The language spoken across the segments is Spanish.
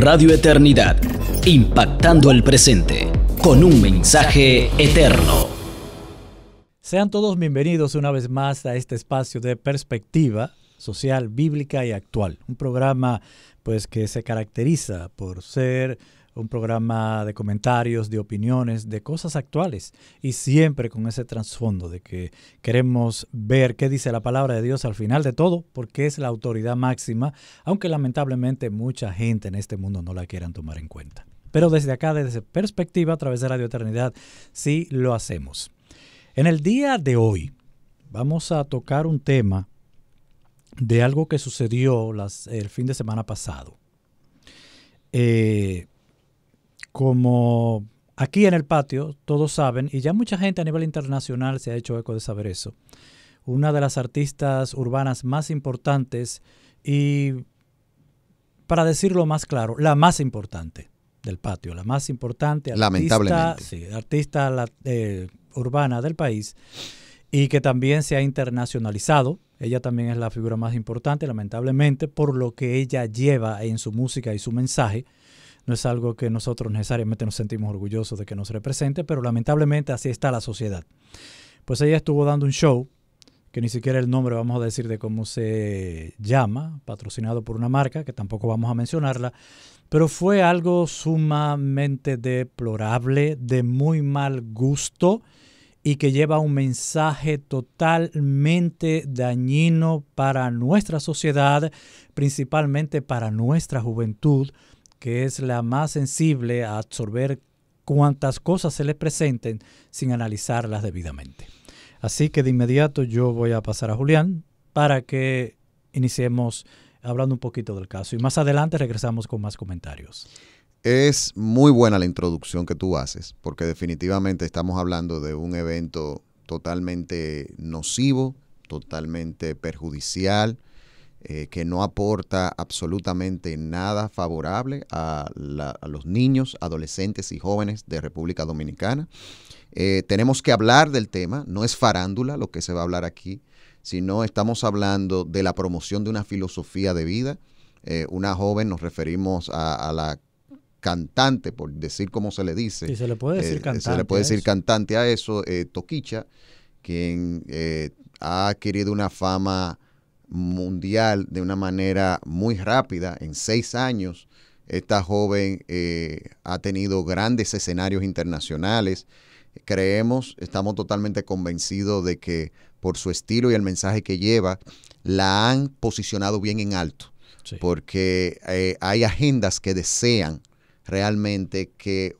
Radio Eternidad, impactando el presente con un mensaje eterno. Sean todos bienvenidos una vez más a este espacio de perspectiva social, bíblica y actual. Un programa pues que se caracteriza por ser un programa de comentarios, de opiniones, de cosas actuales y siempre con ese trasfondo de que queremos ver qué dice la palabra de Dios al final de todo, porque es la autoridad máxima, aunque lamentablemente mucha gente en este mundo no la quieran tomar en cuenta. Pero desde acá, desde perspectiva, a través de Radio Eternidad, sí lo hacemos. En el día de hoy vamos a tocar un tema de algo que sucedió el fin de semana pasado. Eh, como aquí en el patio todos saben, y ya mucha gente a nivel internacional se ha hecho eco de saber eso, una de las artistas urbanas más importantes y, para decirlo más claro, la más importante del patio, la más importante artista, artista eh, urbana del país y que también se ha internacionalizado. Ella también es la figura más importante, lamentablemente, por lo que ella lleva en su música y su mensaje no es algo que nosotros necesariamente nos sentimos orgullosos de que nos represente, pero lamentablemente así está la sociedad. Pues ella estuvo dando un show, que ni siquiera el nombre vamos a decir de cómo se llama, patrocinado por una marca, que tampoco vamos a mencionarla, pero fue algo sumamente deplorable, de muy mal gusto y que lleva un mensaje totalmente dañino para nuestra sociedad, principalmente para nuestra juventud, que es la más sensible a absorber cuantas cosas se le presenten sin analizarlas debidamente. Así que de inmediato yo voy a pasar a Julián para que iniciemos hablando un poquito del caso y más adelante regresamos con más comentarios. Es muy buena la introducción que tú haces porque definitivamente estamos hablando de un evento totalmente nocivo, totalmente perjudicial, eh, que no aporta absolutamente nada favorable a, los niños, adolescentes y jóvenes de República Dominicana. Eh, tenemos que hablar del tema, no es farándula lo que se va a hablar aquí, sino estamos hablando de la promoción de una filosofía de vida. Eh, una joven, nos referimos a, la cantante, por decir cómo se le dice. Y se le puede decir cantante. Se le puede decir cantante a eso, eh, Toquicha, quien ha adquirido una fama mundial de una manera muy rápida. En seis años, esta joven eh, ha tenido grandes escenarios internacionales. Creemos, estamos totalmente convencidos de que por su estilo y el mensaje que lleva, la han posicionado bien en alto. Porque eh, hay agendas que desean realmente que,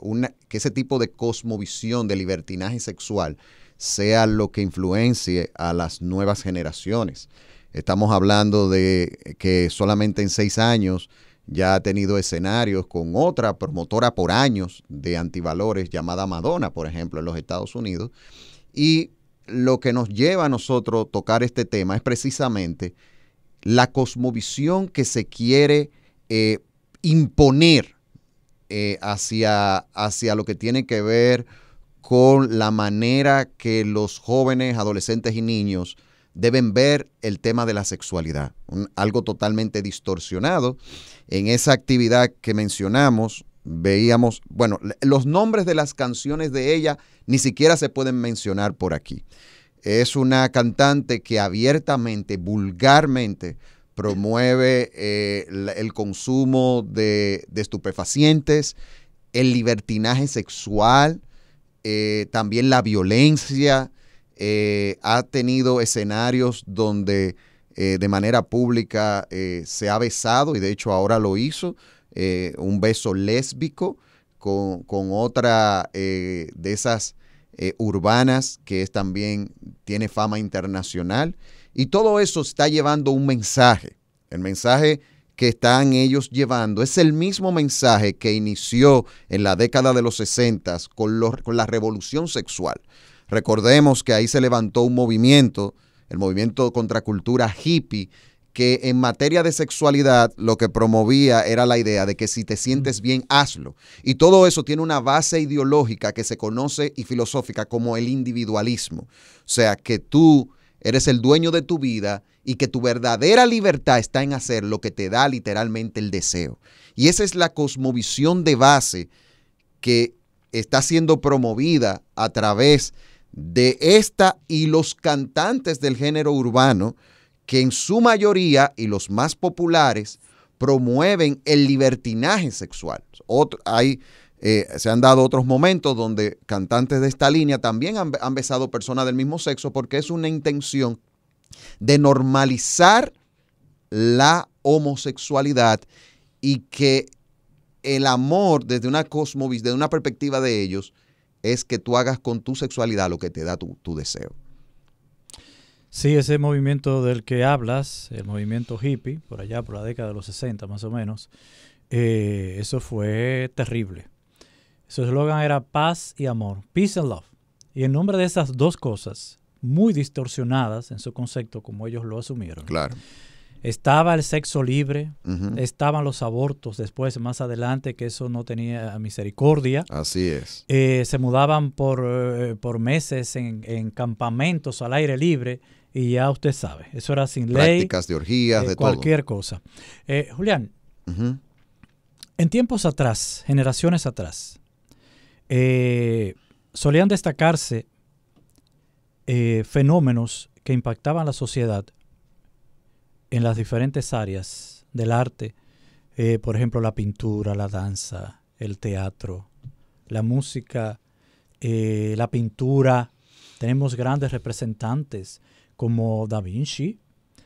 que ese tipo de cosmovisión de libertinaje sexual sea lo que influencie a las nuevas generaciones. Estamos hablando de que solamente en seis años ya ha tenido escenarios con otra promotora por años de antivalores llamada Madonna, por ejemplo, en los Estados Unidos. Y lo que nos lleva a nosotros tocar este tema es precisamente la cosmovisión que se quiere eh, imponer eh, hacia, hacia lo que tiene que ver con la manera que los jóvenes, adolescentes y niños deben ver el tema de la sexualidad, algo totalmente distorsionado. En esa actividad que mencionamos, veíamos, bueno, los nombres de las canciones de ella ni siquiera se pueden mencionar por aquí. Es una cantante que abiertamente, vulgarmente, promueve eh, el consumo de, estupefacientes, el libertinaje sexual, eh, también la violencia, eh, ha tenido escenarios donde eh, de manera pública eh, se ha besado, y de hecho ahora lo hizo, un beso lésbico con, otra de esas urbanas que es también tiene fama internacional. Y todo eso está llevando un mensaje. El mensaje que están ellos llevando es el mismo mensaje que inició en la década de los 60 con, con la revolución sexual. Recordemos que ahí se levantó un movimiento, el movimiento contracultura hippie, que en materia de sexualidad lo que promovía era la idea de que si te sientes mm. bien, hazlo. Y todo eso tiene una base ideológica que se conoce y filosófica como el individualismo. O sea, que tú eres el dueño de tu vida y que tu verdadera libertad está en hacer lo que te da literalmente el deseo. Y esa es la cosmovisión de base que está siendo promovida a través de de esta y los cantantes del género urbano, que en su mayoría y los más populares promueven el libertinaje sexual. hay, eh, se han dado otros momentos donde cantantes de esta línea también han, besado personas del mismo sexo porque es una intención de normalizar la homosexualidad y que el amor desde una cosmovis, desde una perspectiva de ellos, es que tú hagas con tu sexualidad lo que te da tu, deseo. Sí, ese movimiento del que hablas, el movimiento hippie, por allá, por la década de los 60 más o menos, eh, eso fue terrible. Su eslogan era paz y amor, peace and love. Y en nombre de esas dos cosas, muy distorsionadas en su concepto como ellos lo asumieron, claro. Estaba el sexo libre, estaban los abortos después, más adelante, que eso no tenía misericordia. Así es. Eh, se mudaban por, eh, meses en, campamentos al aire libre y ya usted sabe, eso era sin ley. Prácticas de orgías, eh, de cualquier cosa. Julián, en tiempos atrás, generaciones atrás, solían destacarse fenómenos que impactaban la sociedad en las diferentes áreas del arte, eh, por ejemplo la pintura, la danza, el teatro, la música, eh, la pintura. Tenemos grandes representantes como Da Vinci,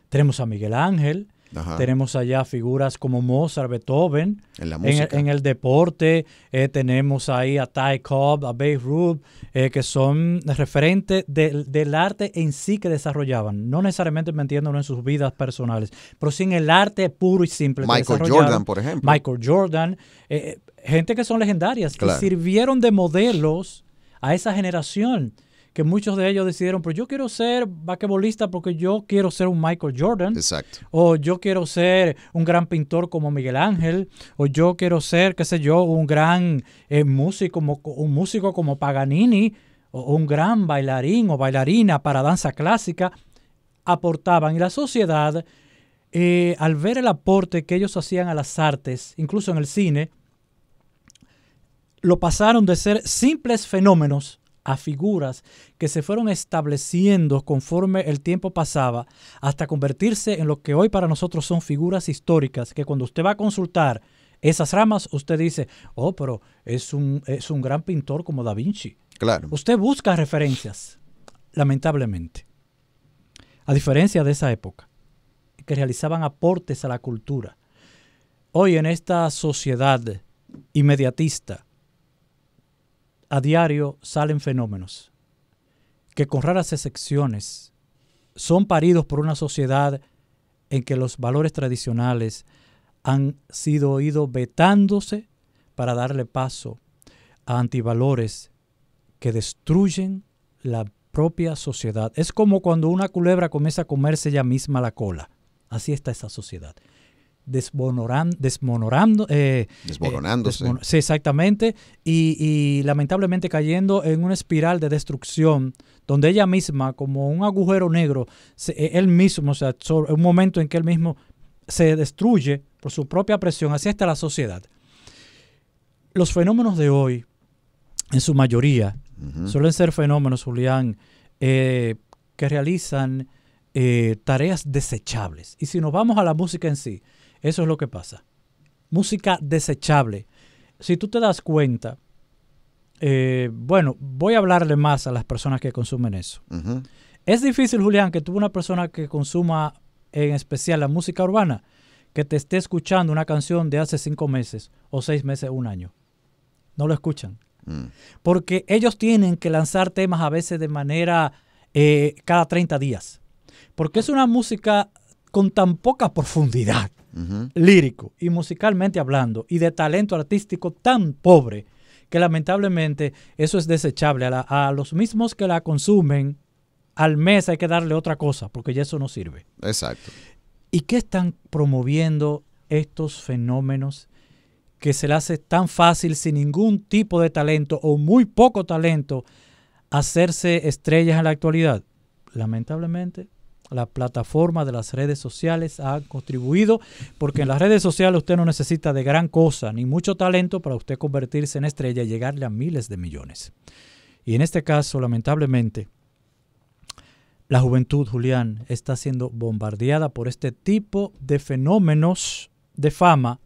tenemos a Miguel Ángel, tenemos allá figuras como Mozart, Beethoven, en, el deporte, eh, tenemos ahí a Ty Cobb, a Babe Ruth, eh, que son referentes del arte en sí que desarrollaban. No necesariamente metiéndolo en sus vidas personales, pero sí en el arte puro y simple. Michael Jordan, por ejemplo. Michael Jordan, eh, gente que son legendarias, que sirvieron de modelos a esa generación que muchos de ellos decidieron, pero yo quiero ser basquetbolista porque yo quiero ser un Michael Jordan. O yo quiero ser un gran pintor como Miguel Ángel. O yo quiero ser, qué sé yo, un gran eh, músico, como, un músico como Paganini. O un gran bailarín o bailarina para danza clásica. Aportaban. Y la sociedad, eh, al ver el aporte que ellos hacían a las artes, incluso en el cine, lo pasaron de ser simples fenómenos a figuras que se fueron estableciendo conforme el tiempo pasaba hasta convertirse en lo que hoy para nosotros son figuras históricas que cuando usted va a consultar esas ramas, usted dice, oh, pero es un, es un gran pintor como Da Vinci. Claro. Usted busca referencias, lamentablemente. A diferencia de esa época, que realizaban aportes a la cultura. Hoy en esta sociedad inmediatista, a diario salen fenómenos que con raras excepciones son paridos por una sociedad en que los valores tradicionales han sido ido vetándose para darle paso a antivalores que destruyen la propia sociedad. Es como cuando una culebra comienza a comerse ella misma la cola. Así está esa sociedad desmoronando eh, eh, desmoronándose. exactamente. Y, lamentablemente cayendo en una espiral de destrucción donde ella misma, como un agujero negro, e, él mismo o sea un momento en que él mismo se destruye por su propia presión así está la sociedad. Los fenómenos de hoy, en su mayoría, suelen ser fenómenos, Julián, eh, que realizan tareas desechables. Y si nos vamos a la música en sí, eso es lo que pasa. Música desechable. Si tú te das cuenta, eh, bueno, voy a hablarle más a las personas que consumen eso. Es difícil, Julián, que tú una persona que consuma en especial la música urbana, que te esté escuchando una canción de hace cinco meses o seis meses, un año. No lo escuchan. Mm. Porque ellos tienen que lanzar temas a veces de manera eh, cada 30 días. Porque es una música con tan poca profundidad lírico y musicalmente hablando y de talento artístico tan pobre que lamentablemente eso es desechable. A, a los mismos que la consumen, al mes hay que darle otra cosa, porque ya eso no sirve. Exacto. ¿Y qué están promoviendo estos fenómenos que se le hace tan fácil sin ningún tipo de talento o muy poco talento hacerse estrellas en la actualidad? Lamentablemente, la plataforma de las redes sociales ha contribuido, porque en las redes sociales usted no necesita de gran cosa ni mucho talento para usted convertirse en estrella y llegarle a miles de millones. Y en este caso, lamentablemente, la juventud, Julián, está siendo bombardeada por este tipo de fenómenos de fama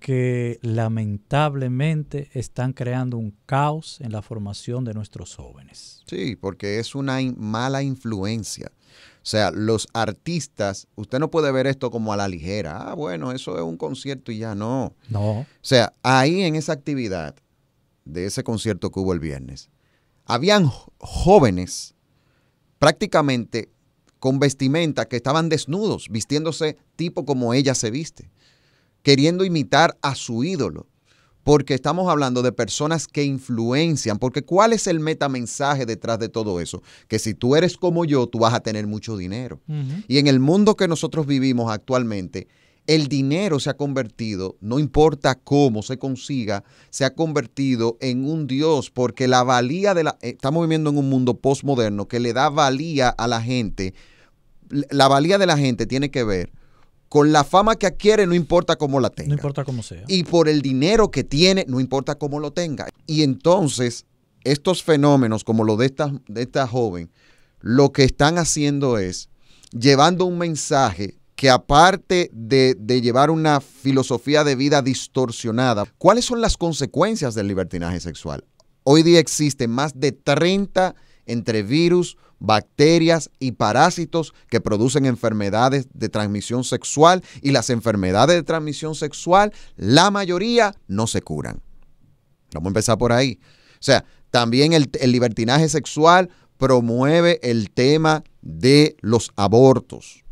que lamentablemente están creando un caos en la formación de nuestros jóvenes. Sí, porque es una mala influencia. O sea, los artistas, usted no puede ver esto como a la ligera. Ah, bueno, eso es un concierto y ya no. No. O sea, ahí en esa actividad de ese concierto que hubo el viernes, habían jóvenes prácticamente con vestimenta que estaban desnudos, vistiéndose tipo como ella se viste queriendo imitar a su ídolo. Porque estamos hablando de personas que influencian, porque ¿cuál es el metamensaje detrás de todo eso? Que si tú eres como yo, tú vas a tener mucho dinero. Y en el mundo que nosotros vivimos actualmente, el dinero se ha convertido, no importa cómo se consiga, se ha convertido en un Dios, porque la valía de la... Eh, estamos viviendo en un mundo postmoderno que le da valía a la gente. La valía de la gente tiene que ver con la fama que adquiere, no importa cómo la tenga. No importa cómo sea. Y por el dinero que tiene, no importa cómo lo tenga. Y entonces, estos fenómenos como lo de esta, de esta joven, lo que están haciendo es llevando un mensaje que aparte de, de llevar una filosofía de vida distorsionada, ¿cuáles son las consecuencias del libertinaje sexual? Hoy día existen más de 30 entre virus, bacterias y parásitos que producen enfermedades de transmisión sexual y las enfermedades de transmisión sexual, la mayoría no se curan. Vamos a empezar por ahí. O sea, también el, libertinaje sexual promueve el tema de los abortos.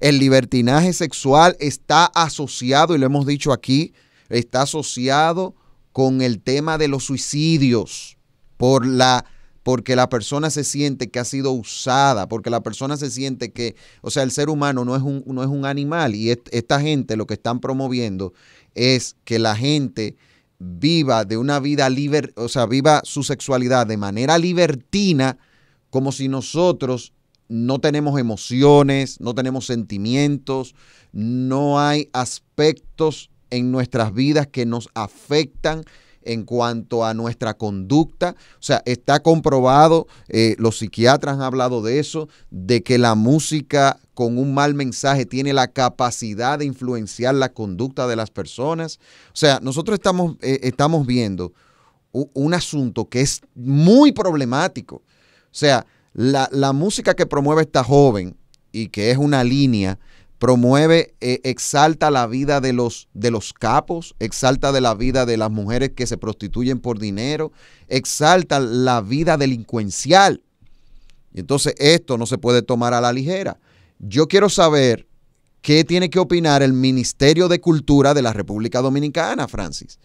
El libertinaje sexual está asociado, y lo hemos dicho aquí, está asociado con el tema de los suicidios por la porque la persona se siente que ha sido usada, porque la persona se siente que, o sea, el ser humano no es un, no es un animal y esta gente lo que están promoviendo es que la gente viva de una vida libre, o sea, viva su sexualidad de manera libertina, como si nosotros no tenemos emociones, no tenemos sentimientos, no hay aspectos en nuestras vidas que nos afectan en cuanto a nuestra conducta. O sea, está comprobado, eh, los psiquiatras han hablado de eso, de que la música con un mal mensaje tiene la capacidad de influenciar la conducta de las personas. O sea, nosotros estamos, eh, estamos viendo un, asunto que es muy problemático. O sea, la, la música que promueve esta joven y que es una línea promueve, eh, exalta la vida de los, de los capos, exalta de la vida de las mujeres que se prostituyen por dinero, exalta la vida delincuencial. Y entonces esto no se puede tomar a la ligera. Yo quiero saber qué tiene que opinar el Ministerio de Cultura de la República Dominicana, Francis,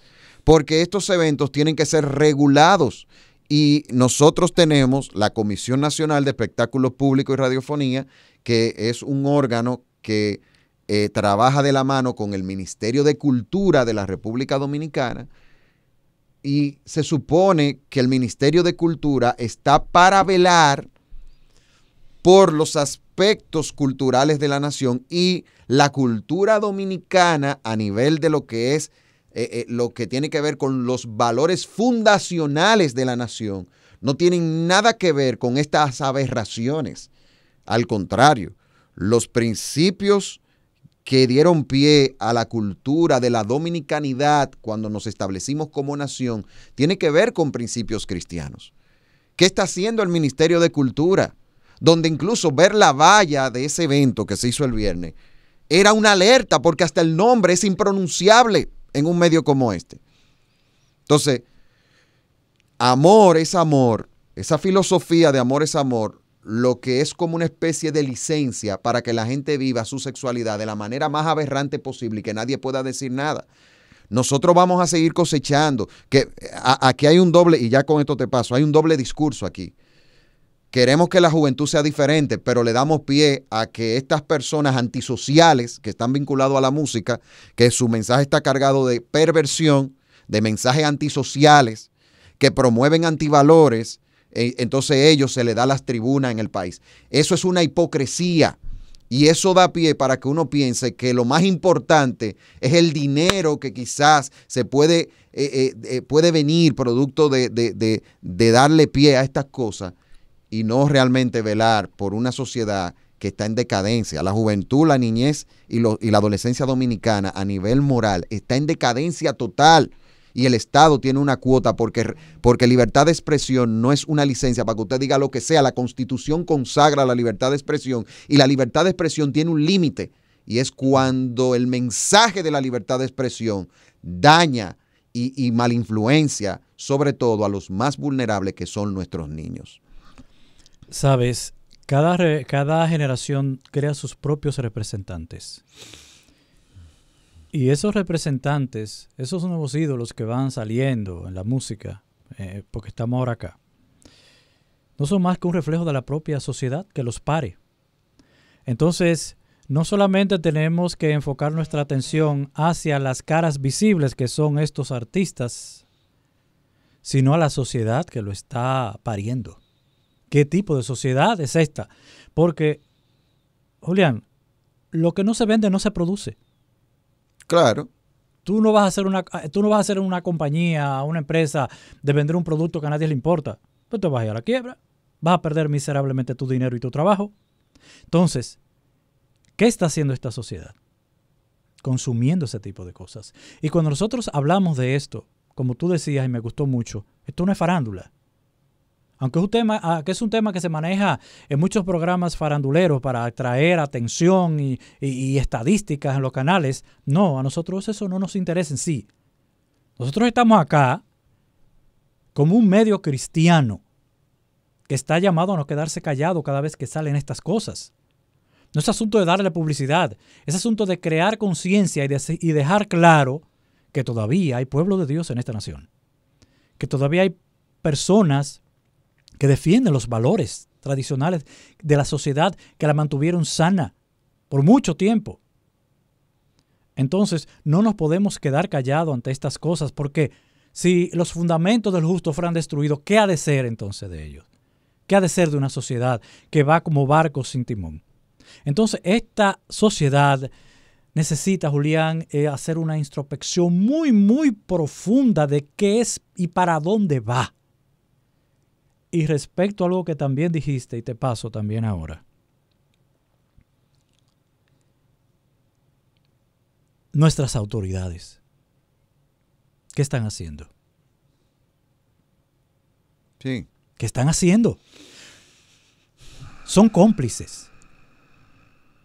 porque estos eventos tienen que ser regulados y nosotros tenemos la Comisión Nacional de Espectáculos Públicos y Radiofonía, que es un órgano que eh, trabaja de la mano con el Ministerio de Cultura de la República Dominicana y se supone que el Ministerio de Cultura está para velar por los aspectos culturales de la nación y la cultura dominicana a nivel de lo que es eh, eh, lo que tiene que ver con los valores fundacionales de la nación. No tienen nada que ver con estas aberraciones. Al contrario, los principios que dieron pie a la cultura de la dominicanidad cuando nos establecimos como nación, tiene que ver con principios cristianos. ¿Qué está haciendo el Ministerio de Cultura? Donde incluso ver la valla de ese evento que se hizo el viernes era una alerta porque hasta el nombre es impronunciable en un medio como este. Entonces, amor es amor, esa filosofía de amor es amor, lo que es como una especie de licencia para que la gente viva su sexualidad de la manera más aberrante posible y que nadie pueda decir nada. Nosotros vamos a seguir cosechando. Que, aquí hay un doble, y ya con esto te paso, hay un doble discurso aquí. Queremos que la juventud sea diferente, pero le damos pie a que estas personas antisociales que están vinculados a la música, que su mensaje está cargado de perversión, de mensajes antisociales, que promueven antivalores, e, entonces ellos se le da las tribunas en el país. Eso es una hipocresía. Y eso da pie para que uno piense que lo más importante es el dinero que quizás se puede, eh, eh, eh, puede venir producto de, darle pie a estas cosas y no realmente velar por una sociedad que está en decadencia. La juventud, la niñez y, y la adolescencia dominicana a nivel moral está en decadencia total y el Estado tiene una cuota porque, porque libertad de expresión no es una licencia para que usted diga lo que sea. La Constitución consagra la libertad de expresión y la libertad de expresión tiene un límite y es cuando el mensaje de la libertad de expresión daña y, malinfluencia sobre todo a los más vulnerables que son nuestros niños. Sabes, cada, cada generación crea sus propios representantes. Y esos representantes, esos nuevos ídolos que van saliendo en la música, eh, porque estamos ahora acá, no son más que un reflejo de la propia sociedad que los pare. Entonces, no solamente tenemos que enfocar nuestra atención hacia las caras visibles que son estos artistas, sino a la sociedad que lo está pariendo. ¿Qué tipo de sociedad es esta? Porque, Julián, lo que no se vende no se produce. Claro. Tú no vas a hacer una, eh, tú no vas a hacer una compañía, una empresa de vender un producto que a nadie le importa. Pues te vas a ir a la quiebra. Vas a perder miserablemente tu dinero y tu trabajo. Entonces, ¿qué está haciendo esta sociedad? Consumiendo ese tipo de cosas. Y cuando nosotros hablamos de esto, como tú decías y me gustó mucho, esto no es farándula. Aunque es un tema, ah, que es un tema que se maneja en muchos programas faranduleros para atraer atención y, estadísticas en los canales, no, a nosotros eso no nos interesa en sí. Nosotros estamos acá como un medio cristiano que está llamado a no quedarse callado cada vez que salen estas cosas. No es asunto de darle publicidad, es asunto de crear conciencia y, y, dejar claro que todavía hay pueblo de Dios en esta nación, que todavía hay personas que defienden los valores tradicionales de la sociedad que la mantuvieron sana por mucho tiempo. Entonces, no nos podemos quedar callados ante estas cosas porque si los fundamentos del justo fueran destruidos, ¿qué ha de ser entonces de ellos? ¿Qué ha de ser de una sociedad que va como barco sin timón? Entonces, esta sociedad necesita, Julián, eh, hacer una introspección muy, muy profunda de qué es y para dónde va. Y respecto a algo que también dijiste, y te paso también ahora. Nuestras autoridades, ¿qué están haciendo? Sí. ¿Qué están haciendo? Son cómplices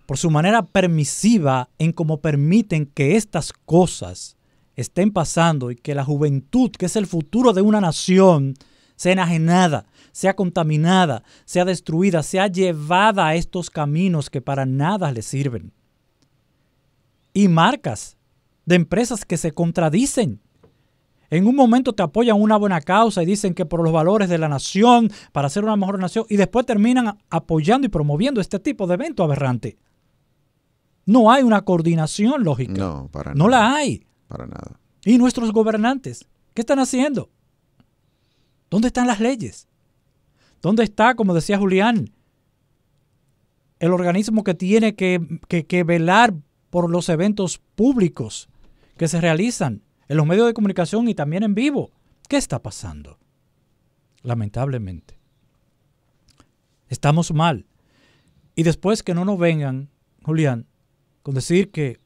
por su manera permisiva en cómo permiten que estas cosas estén pasando y que la juventud, que es el futuro de una nación, sea enajenada, sea contaminada, sea destruida, sea llevada a estos caminos que para nada le sirven. Y marcas de empresas que se contradicen. En un momento te apoyan una buena causa y dicen que por los valores de la nación, para ser una mejor nación, y después terminan apoyando y promoviendo este tipo de evento aberrante. No hay una coordinación lógica. No, para No la hay. Para nada. ¿Y nuestros gobernantes? ¿Qué están haciendo? ¿Dónde están las leyes? ¿Dónde está, como decía Julián, el organismo que tiene que, velar por los eventos públicos que se realizan en los medios de comunicación y también en vivo? ¿Qué está pasando? Lamentablemente. Estamos mal. Y después que no nos vengan, Julián, con decir que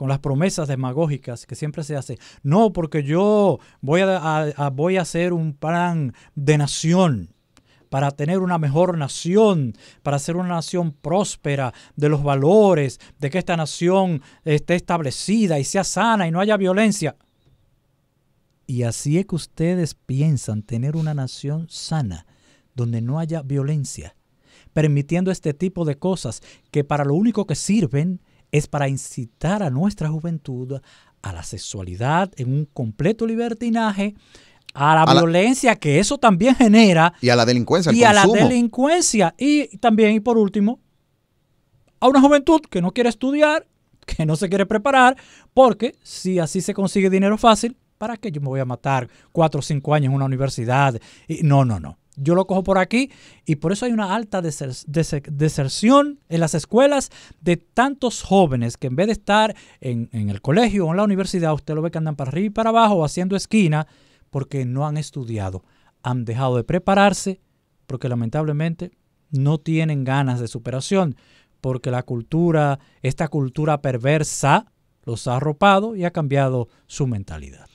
con las promesas demagógicas que siempre se hace. No, porque yo voy a, voy a hacer un plan de nación para tener una mejor nación, para ser una nación próspera, de los valores, de que esta nación esté establecida y sea sana y no haya violencia. Y así es que ustedes piensan tener una nación sana, donde no haya violencia, permitiendo este tipo de cosas que para lo único que sirven es para incitar a nuestra juventud a la sexualidad en un completo libertinaje, a la violencia que eso también genera. Y a la delincuencia. Y a la delincuencia. Y también, y por último, a una juventud que no quiere estudiar, que no se quiere preparar, porque si así se consigue dinero fácil, ¿para qué yo me voy a matar cuatro o cinco años en una universidad? no, no, no yo lo cojo por aquí y por eso hay una alta deserción en las escuelas de tantos jóvenes que en vez de estar en, el colegio o en la universidad, usted lo ve que andan para arriba y para abajo haciendo esquina porque no han estudiado, han dejado de prepararse porque lamentablemente no tienen ganas de superación, porque la cultura, esta cultura perversa, los ha arropado y ha cambiado su mentalidad.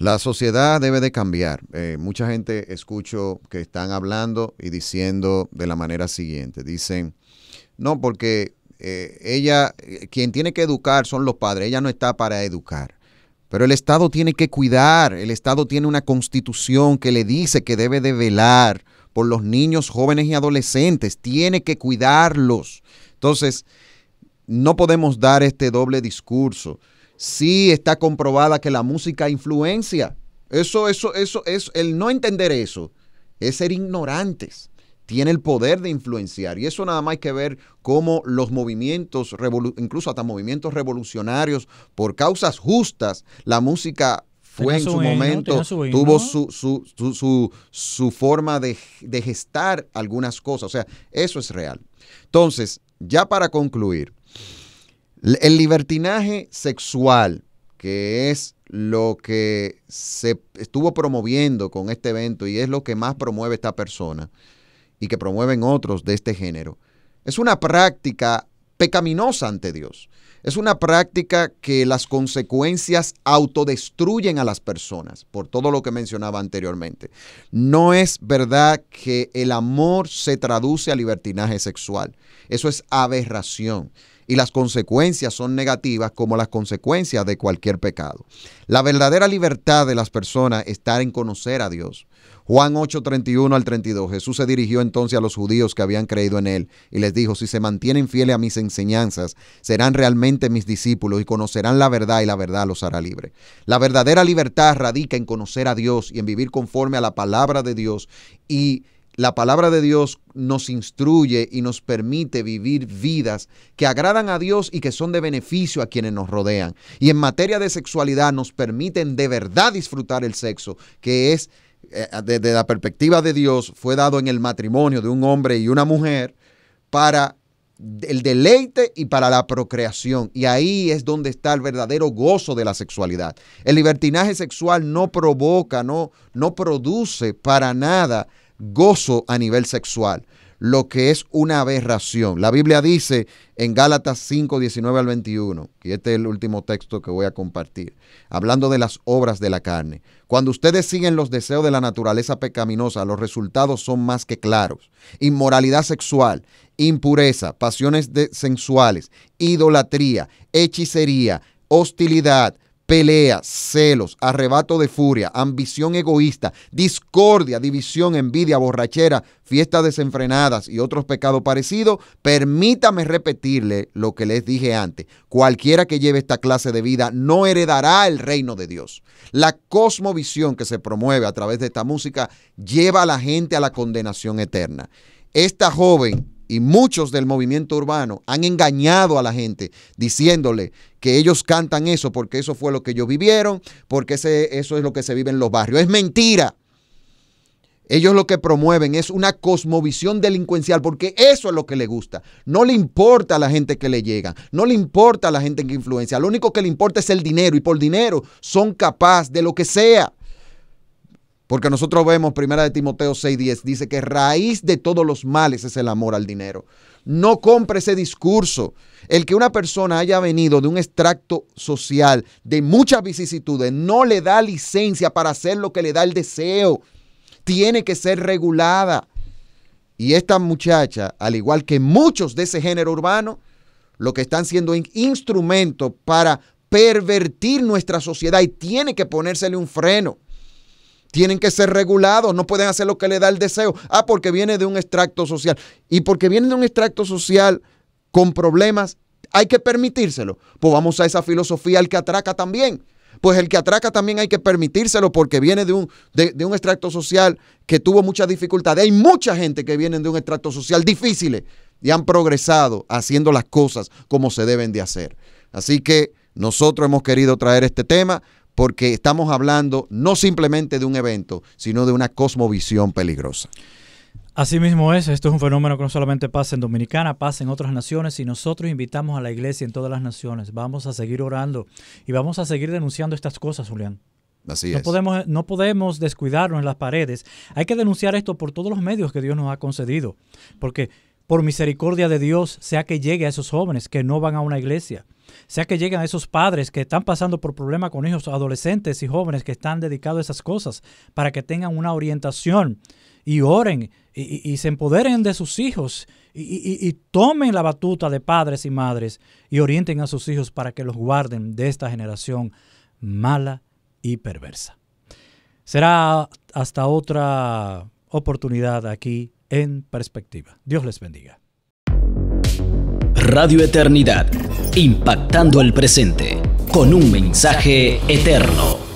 La sociedad debe de cambiar. Eh, mucha gente escucho que están hablando y diciendo de la manera siguiente. Dicen, no, porque eh, ella, eh, quien tiene que educar son los padres, ella no está para educar. Pero el Estado tiene que cuidar, el Estado tiene una constitución que le dice que debe de velar por los niños, jóvenes y adolescentes, tiene que cuidarlos. Entonces, no podemos dar este doble discurso sí está comprobada que la música influencia. Eso, eso, eso, es el no entender eso es ser ignorantes. Tiene el poder de influenciar. Y eso nada más hay que ver cómo los movimientos, incluso hasta movimientos revolucionarios, por causas justas, la música fue en su, momento, tuvo su, su, su forma de, de gestar algunas cosas. O sea, eso es real. Entonces, ya para concluir, el libertinaje sexual, que es lo que se estuvo promoviendo con este evento y es lo que más promueve esta persona y que promueven otros de este género, es una práctica pecaminosa ante Dios. Es una práctica que las consecuencias autodestruyen a las personas, por todo lo que mencionaba anteriormente. No es verdad que el amor se traduce a libertinaje sexual. Eso es aberración y las consecuencias son negativas como las consecuencias de cualquier pecado. La verdadera libertad de las personas está en conocer a Dios. Juan 8, 31 al 32. Jesús se dirigió entonces a los judíos que habían creído en él y les dijo, si se mantienen fieles a mis enseñanzas, serán realmente mis discípulos y conocerán la verdad y la verdad los hará libre. La verdadera libertad radica en conocer a Dios y en vivir conforme a la palabra de Dios y la palabra de Dios nos instruye y nos permite vivir vidas que agradan a Dios y que son de beneficio a quienes nos rodean. Y en materia de sexualidad nos permiten de verdad disfrutar el sexo, que es eh, desde la perspectiva de Dios, fue dado en el matrimonio de un hombre y una mujer para el deleite y para la procreación. Y ahí es donde está el verdadero gozo de la sexualidad. El libertinaje sexual no provoca, no, no produce para nada gozo a nivel sexual, lo que es una aberración. La Biblia dice en Gálatas 5, 19 al 21, y este es el último texto que voy a compartir, hablando de las obras de la carne. Cuando ustedes siguen los deseos de la naturaleza pecaminosa, los resultados son más que claros. Inmoralidad sexual, impureza, pasiones sensuales, idolatría, hechicería, hostilidad, peleas, celos, arrebato de furia, ambición egoísta, discordia, división, envidia, borrachera, fiestas desenfrenadas y otros pecados parecidos, permítame repetirle lo que les dije antes. Cualquiera que lleve esta clase de vida no heredará el reino de Dios. La cosmovisión que se promueve a través de esta música lleva a la gente a la condenación eterna. Esta joven y muchos del movimiento urbano han engañado a la gente diciéndole que ellos cantan eso porque eso fue lo que ellos vivieron, porque ese, eso es lo que se vive en los barrios. Es mentira. Ellos lo que promueven es una cosmovisión delincuencial, porque eso es lo que le gusta. No le importa a la gente que le llega, no le importa a la gente que influencia. Lo único que le importa es el dinero y por dinero son capaces de lo que sea. Porque nosotros vemos, primera de Timoteo 6:10, dice que raíz de todos los males es el amor al dinero. No compre ese discurso. El que una persona haya venido de un extracto social, de muchas vicisitudes, no le da licencia para hacer lo que le da el deseo. Tiene que ser regulada. Y esta muchacha, al igual que muchos de ese género urbano, lo que están siendo instrumento para pervertir nuestra sociedad y tiene que ponérsele un freno tienen que ser regulados, no pueden hacer lo que le da el deseo. Ah, porque viene de un extracto social. Y porque viene de un extracto social con problemas, hay que permitírselo. Pues vamos a esa filosofía, el que atraca también. Pues el que atraca también hay que permitírselo porque viene de un, de un extracto social que tuvo muchas dificultades. Hay mucha gente que viene de un extracto social difícil y han progresado haciendo las cosas como se deben de hacer. Así que nosotros hemos querido traer este tema porque estamos hablando no simplemente de un evento, sino de una cosmovisión peligrosa. Así mismo es, esto es un fenómeno que no solamente pasa en Dominicana, pasa en otras naciones y nosotros invitamos a la iglesia en todas las naciones. Vamos a seguir orando y vamos a seguir denunciando estas cosas, Julián. Así es. Podemos, no podemos descuidarnos en las paredes. Hay que denunciar esto por todos los medios que Dios nos ha concedido, porque por misericordia de Dios, sea que llegue a esos jóvenes que no van a una iglesia, sea que lleguen a esos padres que están pasando por problemas con hijos adolescentes y jóvenes que están dedicados a esas cosas, para que tengan una orientación y oren y, se empoderen de sus hijos y, y, tomen la batuta de padres y madres y orienten a sus hijos para que los guarden de esta generación mala y perversa. Será hasta otra oportunidad aquí en perspectiva. Dios les bendiga. Radio Eternidad impactando el presente con un mensaje eterno.